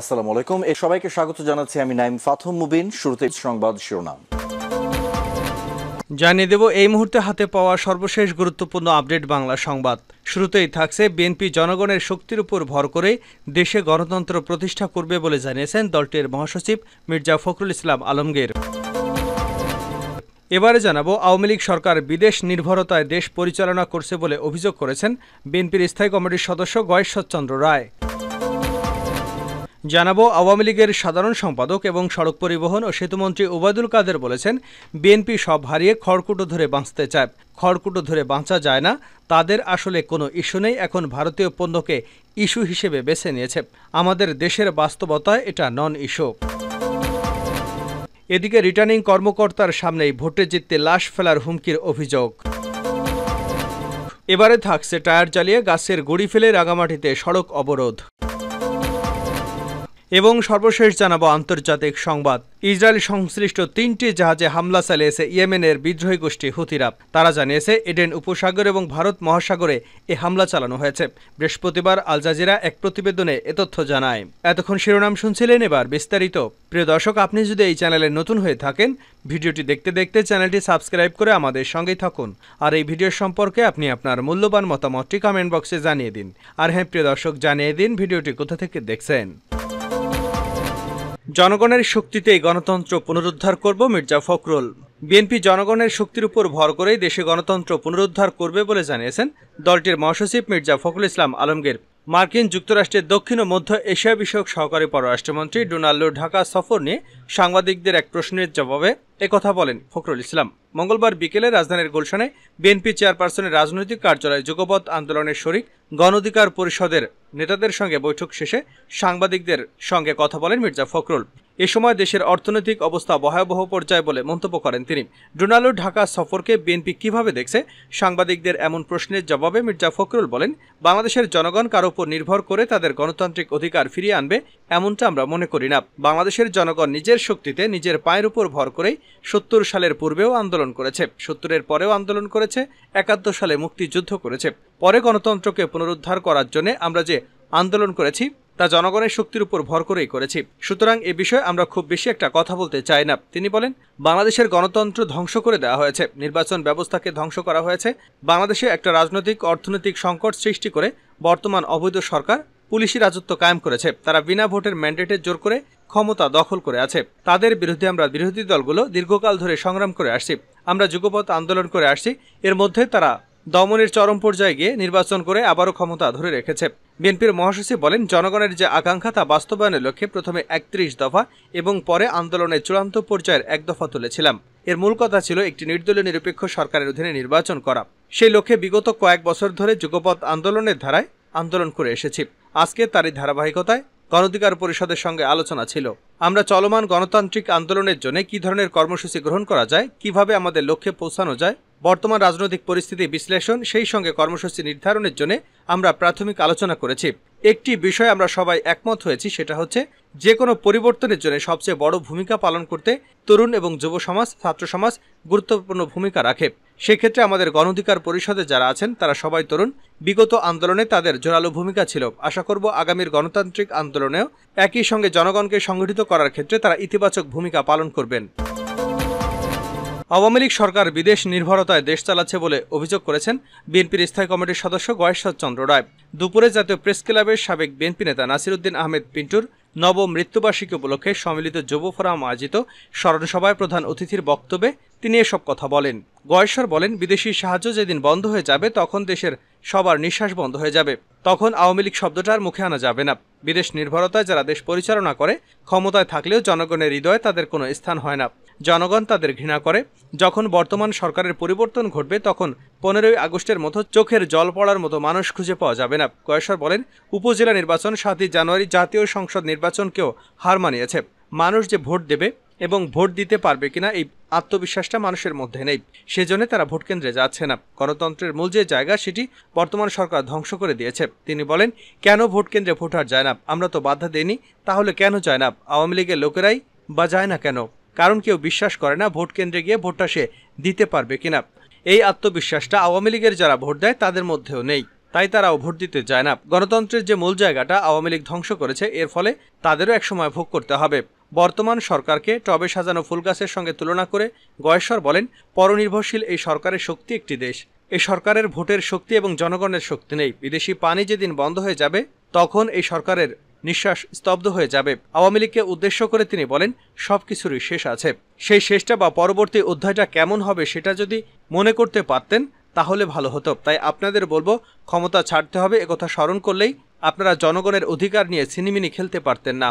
আসসালামু আলাইকুম এ সবাইকে স্বাগত জানাচ্ছি আমি নাইম ফাথম মুবিন শুরুতে সংবাদ শিরোনাম জানিয়ে দেব এই মুহূর্তে হাতে পাওয়া সর্বশেষ গুরুত্বপূর্ণ আপডেট বাংলা সংবাদ শুরুতেই থাকছে বিএনপি জনগণের শক্তির উপর ভর করে দেশে গণতন্ত্র প্রতিষ্ঠা করবে বলে জানিয়েছেন দলটির মহাসচিব মির্জা ফখরুল ইসলাম আলমগীর এবারে জানাবো আওয়ামী লীগ সরকার বিদেশ নির্ভরতায় দেশ পরিচালনা করছে বলে অভিযোগ করেছেন বিএনপির স্থায়ী কমিটির সদস্য গয়েশ্বরচন্দ্র রায় জানাবো আওয়ামী লীগের সাধারণ সম্পাদক এবং সড়ক পরিবহন ও সেতুমন্ত্রী ওবায়দুল কাদের বলেছেন বিএনপি সব হারিয়ে খড়কুটো ধরে বাঁচতে চায় খড়কুটো ধরে বাঁচা যায় না তাদের আসলে কোনো ইস্যু নেই এখন ভারতীয় পণ্যকে ইস্যু হিসেবে বেছে নিয়েছে আমাদের দেশের বাস্তবতায় এটা নন ইস্যু এদিকে রিটার্নিং কর্মকর্তার সামনেই ভোটে জিততে লাশ ফেলার হুমকির অভিযোগ এবারে থাকছে টায়ার চালিয়ে গাছের গুড়ি ফেলে রাঙামাটিতে সড়ক অবরোধ এবং সর্বশেষ জানাবো আন্তর্জাতিক সংবাদ ইসরায়েল সংশ্লিষ্ট তিনটি জাহাজে হামলা চালিয়েছে ইয়েমেনের বিদ্রোহী গোষ্ঠী হুতিরা তারা জানিয়েছে এডেন উপসাগর এবং ভারত মহাসাগরে এ হামলা চালানো হয়েছে বৃহস্পতিবার আল জাজিরা এক প্রতিবেদনে এ তথ্য জানায় এতক্ষণ শিরোনাম শুনছিলেন এবার বিস্তারিত প্রিয় দর্শক আপনি যদি এই চ্যানেলে নতুন হয়ে থাকেন ভিডিওটি দেখতে দেখতে চ্যানেলটি সাবস্ক্রাইব করে আমাদের সঙ্গেই থাকুন আর এই ভিডিও সম্পর্কে আপনি আপনার মূল্যবান মতামতটি কমেন্ট বক্সে জানিয়ে দিন আর হ্যাঁ প্রিয় দর্শক জানিয়ে দিন ভিডিওটি কোথা থেকে দেখছেন জনগণের শক্তিতেই গণতন্ত্র পুনরুদ্ধার করব মির্জা ফখরুল বিএনপি জনগণের শক্তির উপর ভর করেই দেশে গণতন্ত্র পুনরুদ্ধার করবে বলে জানিয়েছেন দলটির মহাসচিব মির্জা ফখরুল ইসলাম আলমগীর মার্কিন যুক্তরাষ্ট্রের দক্ষিণ ও মধ্য এশিয়া বিষয়ক সহকারী পররাষ্ট্রমন্ত্রী ডোনাল্ড ঢাকা সফর নিয়ে সাংবাদিকদের এক প্রশ্নের জবাবে কথা বলেন ফখরুল ইসলাম মঙ্গলবার বিকেলে রাজধানীর গুলশানে বিএনপি চেয়ারপারসনের রাজনৈতিক কার্যালয়ে যুগপথ আন্দোলনের শরিক গণধিকার পরিষদের নেতাদের সঙ্গে বৈঠক শেষে সাংবাদিকদের সঙ্গে কথা বলেন মির্জা ফখরুল এ সময় দেশের অর্থনৈতিক অবস্থা ভয়াবহ পর্যায়ে বলে মন্তব্য করেন তিনি ডোনাল্ড ঢাকা সফরকে বিএনপি কিভাবে দেখছে সাংবাদিকদের এমন প্রশ্নের জবাবে মির্জা ফখরুল বলেন বাংলাদেশের জনগণ কার উপর নির্ভর করে তাদের গণতান্ত্রিক অধিকার ফিরিয়ে আনবে এমনটা আমরা মনে করি না বাংলাদেশের জনগণ নিজের শক্তিতে নিজের পায়ের উপর ভর করেই সত্তর সালের পূর্বেও আন্দোলন করেছে সত্তরের পরেও আন্দোলন করেছে একাত্তর সালে মুক্তিযুদ্ধ করেছে পরে গণতন্ত্রকে পুনরুদ্ধার করার জন্য আমরা যে আন্দোলন করেছি তা জনগণের শক্তির উপর ভর করেই করেছি সুতরাং এ বিষয়ে আমরা খুব বেশি একটা কথা বলতে চাই না তিনি বলেন বাংলাদেশের গণতন্ত্র ধ্বংস করে দেওয়া হয়েছে নির্বাচন ব্যবস্থাকে ধ্বংস করা হয়েছে বাংলাদেশে একটা রাজনৈতিক অর্থনৈতিক সংকট সৃষ্টি করে বর্তমান অবৈধ সরকার পুলিশি রাজত্ব কায়েম করেছে তারা বিনা ভোটের ম্যান্ডেটের জোর করে ক্ষমতা দখল করে আছে তাদের বিরুদ্ধে আমরা বিরোধী দলগুলো দীর্ঘকাল ধরে সংগ্রাম করে আসছি আমরা যুগপথ আন্দোলন করে আসছি এর মধ্যে তারা দমনের চরম পর্যায়ে গিয়ে নির্বাচন করে আবারও ক্ষমতা ধরে রেখেছে বিএনপির মহাসচিব বলেন জনগণের যে আকাঙ্ক্ষা তা বাস্তবায়নের লক্ষ্যে প্রথমে একত্রিশ দফা এবং পরে আন্দোলনের চূড়ান্ত পর্যায়ের এক দফা তুলেছিলাম এর মূল কথা ছিল একটি নির্দলীয় নিরপেক্ষ সরকারের অধীনে নির্বাচন করা সেই লক্ষ্যে বিগত কয়েক বছর ধরে যুগপথ আন্দোলনের ধারায় আন্দোলন করে এসেছি আজকে তারই ধারাবাহিকতায় গণধিকার পরিষদের সঙ্গে আলোচনা ছিল আমরা চলমান গণতান্ত্রিক আন্দোলনের জন্য কী ধরনের কর্মসূচি গ্রহণ করা যায় কিভাবে আমাদের লক্ষ্যে পৌঁছানো যায় বর্তমান রাজনৈতিক পরিস্থিতি বিশ্লেষণ সেই সঙ্গে কর্মসূচি নির্ধারণের জন্য আমরা প্রাথমিক আলোচনা করেছি একটি বিষয় আমরা সবাই একমত হয়েছি সেটা হচ্ছে যে কোনো পরিবর্তনের জন্য সবচেয়ে বড় ভূমিকা পালন করতে তরুণ এবং যুব সমাজ ছাত্র সমাজ গুরুত্বপূর্ণ ভূমিকা রাখে সেক্ষেত্রে আমাদের গণধিকার পরিষদে যারা আছেন তারা সবাই তরুণ বিগত আন্দোলনে তাদের জোরালো ভূমিকা ছিল আশা করব আগামীর গণতান্ত্রিক আন্দোলনেও একই সঙ্গে জনগণকে সংগঠিত করার ক্ষেত্রে তারা ইতিবাচক ভূমিকা পালন করবেন আওয়ামী লীগ সরকার বিদেশ নির্ভরতায় দেশ চালাচ্ছে বলে অভিযোগ করেছেন বিএনপির স্থায়ী কমিটির সদস্য গয়েশ্বর চন্দ্র রায় দুপুরে জাতীয় প্রেস ক্লাবের সাবেক বিএনপি নেতা নাসিরুদ্দিন আহমেদ পিন্টুর নব মৃত্যুবার্ষিকী উপলক্ষে সম্মিলিত যুব ফোরাম আয়োজিত স্মরণসভায় প্রধান অতিথির বক্তব্যে তিনি এসব কথা বলেন গয়েশ্বর বলেন বিদেশি সাহায্য যেদিন বন্ধ হয়ে যাবে তখন দেশের সবার নিঃশ্বাস বন্ধ হয়ে যাবে তখন আওয়ামী লীগ শব্দটার মুখে আনা যাবে না বিদেশ নির্ভরতায় যারা দেশ পরিচালনা করে ক্ষমতায় থাকলেও জনগণের হৃদয়ে তাদের কোনো স্থান হয় না জনগণ তাদের ঘৃণা করে যখন বর্তমান সরকারের পরিবর্তন ঘটবে তখন পনেরোই আগস্টের মতো চোখের জল পড়ার মতো মানুষ খুঁজে পাওয়া যাবে না কয়েশ্বর বলেন উপজেলা নির্বাচন সাতই জানুয়ারি জাতীয় সংসদ নির্বাচনকেও হার মানিয়েছে মানুষ যে ভোট দেবে এবং ভোট দিতে পারবে কিনা এই আত্মবিশ্বাসটা মানুষের মধ্যে নেই সেজন্য তারা ভোট কেন্দ্রে যাচ্ছে না গণতন্ত্রের মূল যে জায়গা সেটি বর্তমান সরকার ধ্বংস করে দিয়েছে তিনি বলেন কেন ভোট কেন্দ্রে ভোটার যায় না আমরা তো বাধা দিইনি তাহলে কেন যায় না আওয়ামী লীগের লোকেরাই বা যায় না কেন কারণ কেউ বিশ্বাস করে না ভোট কেন্দ্রে গিয়ে ভোটটা সে দিতে পারবে কিনা এই আত্মবিশ্বাসটা আওয়ামী লীগের যারা ভোট দেয় তাদের মধ্যেও নেই তাই তারাও ভোট দিতে যায় না গণতন্ত্রের যে মূল জায়গাটা আওয়ামী লীগ ধ্বংস করেছে এর ফলে তাদেরও একসময় ভোগ করতে হবে বর্তমান সরকারকে টবে সাজানো ফুলগাছের সঙ্গে তুলনা করে গয়েশ্বর বলেন পরনির্ভরশীল এই সরকারের শক্তি একটি দেশ এই সরকারের ভোটের শক্তি এবং জনগণের শক্তি নেই বিদেশি পানি যেদিন বন্ধ হয়ে যাবে তখন এই সরকারের নিঃশ্বাস স্তব্ধ হয়ে যাবে আওয়ামী লীগকে উদ্দেশ্য করে তিনি বলেন সব কিছুরই শেষ আছে সেই শেষটা বা পরবর্তী অধ্যায়টা কেমন হবে সেটা যদি মনে করতে পারতেন তাহলে ভালো হতো তাই আপনাদের বলবো ক্ষমতা ছাড়তে হবে একথা স্মরণ করলেই আপনারা জনগণের অধিকার নিয়ে সিনিমিনি খেলতে পারতেন না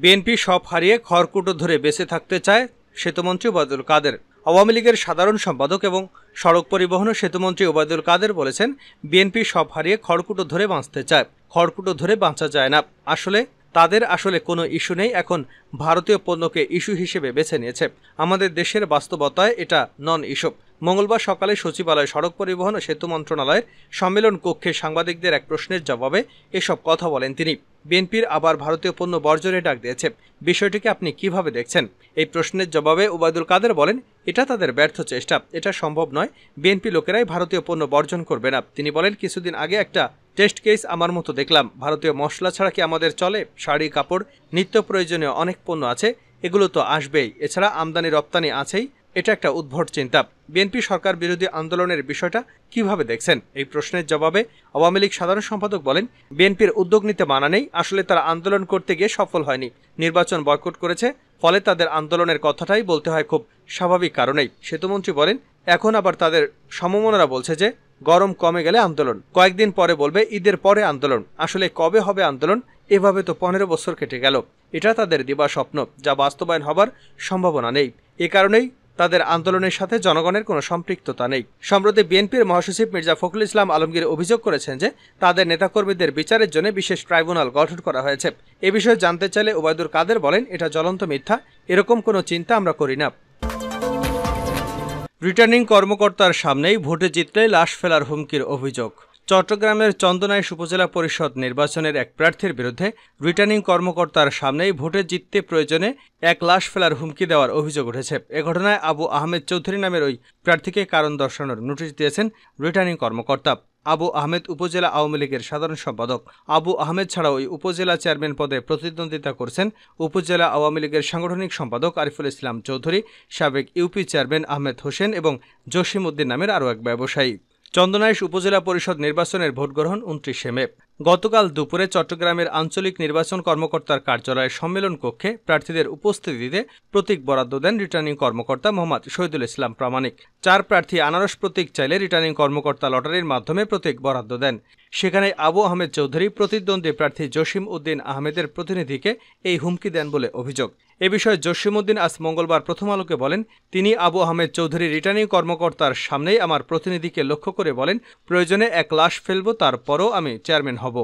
বিএনপি সব হারিয়ে খড়কুটো ধরে বেঁচে থাকতে চায় সেতুমন্ত্রী ওবায়দুল কাদের আওয়ামী লীগের সাধারণ সম্পাদক এবং সড়ক পরিবহন ও সেতুমন্ত্রী ওবায়দুল কাদের বলেছেন বিএনপি সব হারিয়ে খড়কুটো ধরে বাঁচতে চায় খড়কুটো ধরে বাঁচা যায় না আসলে তাদের আসলে কোনো ইস্যু নেই এখন ভারতীয় পণ্যকে ইস্যু হিসেবে বেছে নিয়েছে আমাদের দেশের বাস্তবতায় এটা নন ইস্যু মঙ্গলবার সকালে সচিবালয় সড়ক পরিবহন ও সেতু মন্ত্রণালয়ের সম্মেলন কক্ষে সাংবাদিকদের এক প্রশ্নের জবাবে এসব কথা বলেন তিনি বিএনপির আবার ভারতীয় পণ্য বর্জনে ডাক দিয়েছে বিষয়টিকে আপনি কিভাবে দেখছেন এই প্রশ্নের জবাবে ওবায়দুল কাদের বলেন এটা তাদের ব্যর্থ চেষ্টা এটা সম্ভব নয় বিএনপি লোকেরাই ভারতীয় পণ্য বর্জন করবে না তিনি বলেন কিছুদিন আগে একটা টেস্ট কেস আমার মতো দেখলাম ভারতীয় মশলা ছাড়া কি আমাদের চলে শাড়ি কাপড় নিত্য প্রয়োজনীয় অনেক পণ্য আছে এগুলো তো আসবেই এছাড়া আমদানি রপ্তানি আছেই এটা একটা উদ্ভট চিন্তা বিএনপি সরকার বিরোধী আন্দোলনের বিষয়টা কিভাবে দেখছেন এই প্রশ্নের জবাবে আওয়ামী লীগ সাধারণ সম্পাদক বলেন বিএনপির উদ্যোগ নিতে মানা নেই আসলে তারা আন্দোলন করতে গিয়ে সফল হয়নি নির্বাচন বয়কট করেছে ফলে তাদের আন্দোলনের কথাটাই বলতে হয় খুব স্বাভাবিক কারণেই সেতুমন্ত্রী বলেন এখন আবার তাদের সমমনারা বলছে যে গরম কমে গেলে আন্দোলন কয়েকদিন পরে বলবে ঈদের পরে আন্দোলন আসলে কবে হবে আন্দোলন এভাবে তো পনেরো বছর কেটে গেল এটা তাদের দিবা স্বপ্ন যা বাস্তবায়ন হবার সম্ভাবনা নেই এ কারণেই তাদের আন্দোলনের সাথে জনগণের কোনো সম্পৃক্ততা নেই সম্প্রতি বিএনপির মহাসচিব মির্জা ফখরুল ইসলাম আলমগীর অভিযোগ করেছেন যে তাদের নেতাকর্মীদের বিচারের জন্য বিশেষ ট্রাইব্যুনাল গঠন করা হয়েছে এ বিষয়ে জানতে চাইলে ওবায়দুর কাদের বলেন এটা জ্বলন্ত মিথ্যা এরকম কোনো চিন্তা আমরা করি না রিটার্নিং কর্মকর্তার সামনেই ভোটে জিতলে লাশ ফেলার হুমকির অভিযোগ চট্টগ্রামের চন্দনাইশ উপজেলা পরিষদ নির্বাচনের এক প্রার্থীর বিরুদ্ধে রিটার্নিং কর্মকর্তার সামনেই ভোটে জিততে প্রয়োজনে এক লাশ ফেলার হুমকি দেওয়ার অভিযোগ উঠেছে এ ঘটনায় আবু আহমেদ চৌধুরী নামের ওই প্রার্থীকে কারণ দর্শানোর নোটিশ দিয়েছেন রিটার্নিং কর্মকর্তা আবু আহমেদ উপজেলা আওয়ামী লীগের সাধারণ সম্পাদক আবু আহমেদ ছাড়াও ওই উপজেলা চেয়ারম্যান পদে প্রতিদ্বন্দ্বিতা করছেন উপজেলা আওয়ামী লীগের সাংগঠনিক সম্পাদক আরিফুল ইসলাম চৌধুরী সাবেক ইউপি চেয়ারম্যান আহমেদ হোসেন এবং জসিম উদ্দিন নামের আরও এক ব্যবসায়ী চন্দনাইশ উপজেলা পরিষদ নির্বাচনের ভোটগ্রহণ উনত্রিশে মে গতকাল দুপুরে চট্টগ্রামের আঞ্চলিক নির্বাচন কর্মকর্তার কার্যালয়ের সম্মেলন কক্ষে প্রার্থীদের উপস্থিতিতে প্রতীক বরাদ্দ দেন রিটার্নিং কর্মকর্তা মোহাম্মদ শহীদুল ইসলাম প্রামাণিক চার প্রার্থী আনারস প্রতীক চাইলে রিটার্নিং কর্মকর্তা লটারির মাধ্যমে প্রতীক বরাদ্দ দেন সেখানে আবু আহমেদ চৌধুরী প্রতিদ্বন্দ্বী প্রার্থী জসিম উদ্দিন আহমেদের প্রতিনিধিকে এই হুমকি দেন বলে অভিযোগ এ বিষয়ে জসিমউদ্দিন আজ মঙ্গলবার প্রথম আলোকে বলেন তিনি আবু আহমেদ চৌধুরী রিটার্নিং কর্মকর্তার সামনেই আমার প্রতিনিধিকে লক্ষ্য করে বলেন প্রয়োজনে এক লাশ ফেলব তারপরও আমি চেয়ারম্যান হব হব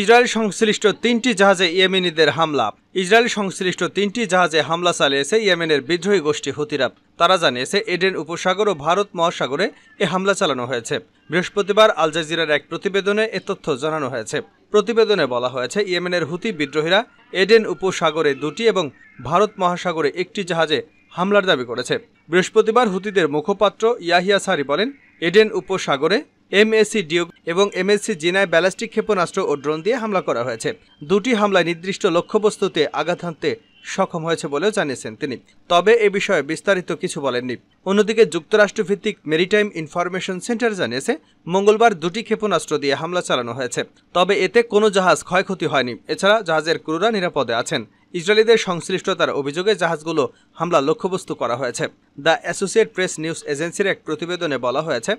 ইসরায়েল সংশ্লিষ্ট তিনটি জাহাজে ইয়েমেনিদের হামলা ইসরায়েল সংশ্লিষ্ট তিনটি জাহাজে হামলা চালিয়েছে ইয়েমেনের বিদ্রোহী গোষ্ঠী হুতিরাব তারা জানিয়েছে এডেন উপসাগর ও ভারত মহাসাগরে এ হামলা চালানো হয়েছে বৃহস্পতিবার আল জাজিরার এক প্রতিবেদনে এ তথ্য জানানো হয়েছে প্রতিবেদনে বলা হয়েছে ইয়েমেনের হুতি বিদ্রোহীরা এডেন উপসাগরে দুটি এবং ভারত মহাসাগরে একটি জাহাজে হামলার দাবি করেছে বৃহস্পতিবার হুতিদের মুখপাত্র ইয়াহিয়া সারি বলেন এডেন উপসাগরে এমএসসি ডিউক এবং এমএসসি জিনায় ব্যালিস্টিক ক্ষেপণাস্ত্র ও ড্রোন দিয়ে হামলা করা হয়েছে দুটি হামলায় নির্দিষ্ট লক্ষ্যবস্তুতে আঘাত হানতে সক্ষম হয়েছে বলেও জানিয়েছেন তিনি তবে এ বিষয়ে বিস্তারিত কিছু বলেননি অন্যদিকে যুক্তরাষ্ট্রভিত্তিক মেরিটাইম ইনফরমেশন সেন্টার জানিয়েছে মঙ্গলবার দুটি ক্ষেপণাস্ত্র দিয়ে হামলা চালানো হয়েছে তবে এতে কোনো জাহাজ ক্ষয়ক্ষতি হয়নি এছাড়া জাহাজের ক্রুরা নিরাপদে আছেন ইসরায়েলিদের সংশ্লিষ্টতার অভিযোগে জাহাজগুলো হামলা লক্ষ্যবস্তু করা হয়েছে দ্য অ্যাসোসিয়েট প্রেস নিউজ এজেন্সির এক প্রতিবেদনে বলা হয়েছে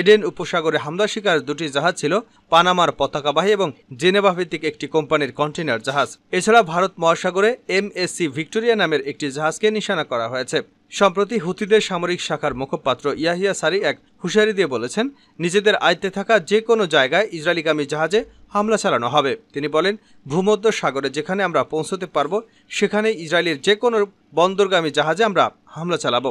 এডেন উপসাগরে হামলা শিকার দুটি জাহাজ ছিল পানামার পতাকাবাহী এবং জেনেভা ভিত্তিক একটি কোম্পানির কন্টেনার জাহাজ এছাড়া ভারত মহাসাগরে এম ভিক্টোরিয়া নামের একটি জাহাজকে নিশানা করা হয়েছে সম্প্রতি হুতিদের সামরিক শাখার মুখপাত্র ইয়াহিয়া সারি এক হুঁশিয়ারি দিয়ে বলেছেন নিজেদের আয়ত্তে থাকা যে কোনো জায়গায় ইসরায়েলিগামী জাহাজে হামলা চালানো হবে তিনি বলেন ভূমধ্য সাগরে যেখানে আমরা পৌঁছতে পারব সেখানে ইসরায়েলের যে কোনো বন্দরগামী জাহাজে আমরা হামলা চালাবো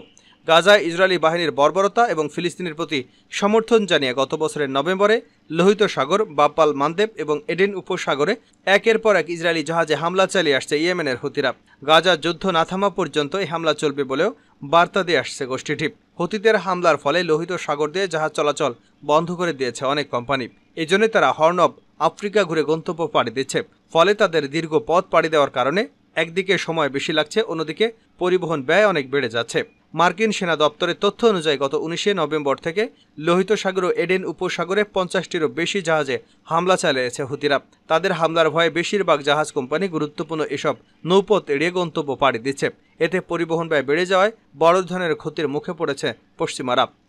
গাজায় ইসরায়েলি বাহিনীর বর্বরতা এবং ফিলিস্তিনের প্রতি সমর্থন জানিয়ে গত বছরের নভেম্বরে লোহিত সাগর বাপাল মানদেব এবং এডেন উপসাগরে একের পর এক ইসরায়েলি জাহাজে হামলা চালিয়ে আসছে ইয়েমেনের হুতিরা গাজা যুদ্ধ না থামা পর্যন্ত এই হামলা চলবে বলেও বার্তা দিয়ে আসছে গোষ্ঠীটি হতীদের হামলার ফলে লোহিত সাগর দিয়ে জাহাজ চলাচল বন্ধ করে দিয়েছে অনেক কোম্পানি এজন্য তারা হর্ন অব আফ্রিকা ঘুরে গন্তব্য পাড়ি দিচ্ছে ফলে তাদের দীর্ঘ পথ পাড়ি দেওয়ার কারণে একদিকে সময় বেশি লাগছে অন্যদিকে পরিবহন ব্যয় অনেক বেড়ে যাচ্ছে মার্কিন সেনা দপ্তরের তথ্য অনুযায়ী গত উনিশে নভেম্বর থেকে লোহিত সাগর ও এডেন উপসাগরে পঞ্চাশটিরও বেশি জাহাজে হামলা চালিয়েছে হুতিরা তাদের হামলার ভয়ে বেশিরভাগ জাহাজ কোম্পানি গুরুত্বপূর্ণ এসব নৌপথ এড়িয়ে গন্তব্য পাড়ি দিচ্ছে এতে পরিবহন ব্যয় বেড়ে যাওয়ায় বড় ধরনের ক্ষতির মুখে পড়েছে পশ্চিমারা